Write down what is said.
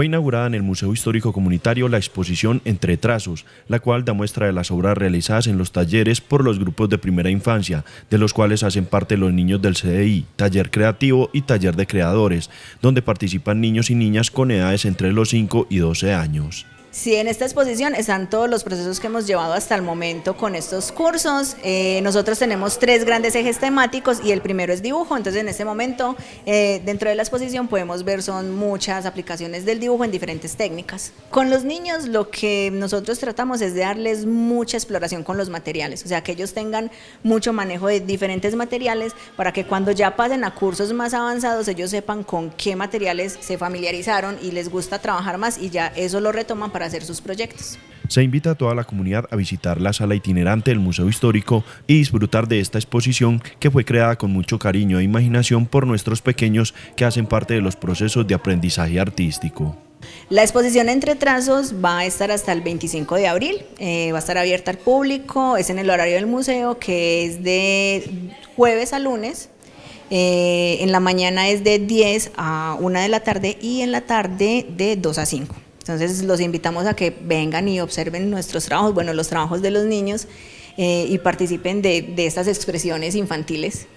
fue inaugurada en el Museo Histórico Comunitario la exposición Entre Trazos, la cual da muestra de las obras realizadas en los talleres por los grupos de primera infancia, de los cuales hacen parte los niños del CDI, Taller Creativo y Taller de Creadores, donde participan niños y niñas con edades entre los 5 y 12 años. Sí, en esta exposición están todos los procesos que hemos llevado hasta el momento con estos cursos. Eh, nosotros tenemos tres grandes ejes temáticos y el primero es dibujo, entonces en este momento eh, dentro de la exposición podemos ver son muchas aplicaciones del dibujo en diferentes técnicas. Con los niños lo que nosotros tratamos es de darles mucha exploración con los materiales, o sea que ellos tengan mucho manejo de diferentes materiales para que cuando ya pasen a cursos más avanzados ellos sepan con qué materiales se familiarizaron y les gusta trabajar más y ya eso lo retoman para hacer sus proyectos. Se invita a toda la comunidad a visitar la sala itinerante del Museo Histórico y disfrutar de esta exposición que fue creada con mucho cariño e imaginación por nuestros pequeños que hacen parte de los procesos de aprendizaje artístico. La exposición Entre Trazos va a estar hasta el 25 de abril, eh, va a estar abierta al público, es en el horario del museo que es de jueves a lunes, eh, en la mañana es de 10 a 1 de la tarde y en la tarde de 2 a 5. Entonces los invitamos a que vengan y observen nuestros trabajos, bueno, los trabajos de los niños eh, y participen de estas expresiones infantiles.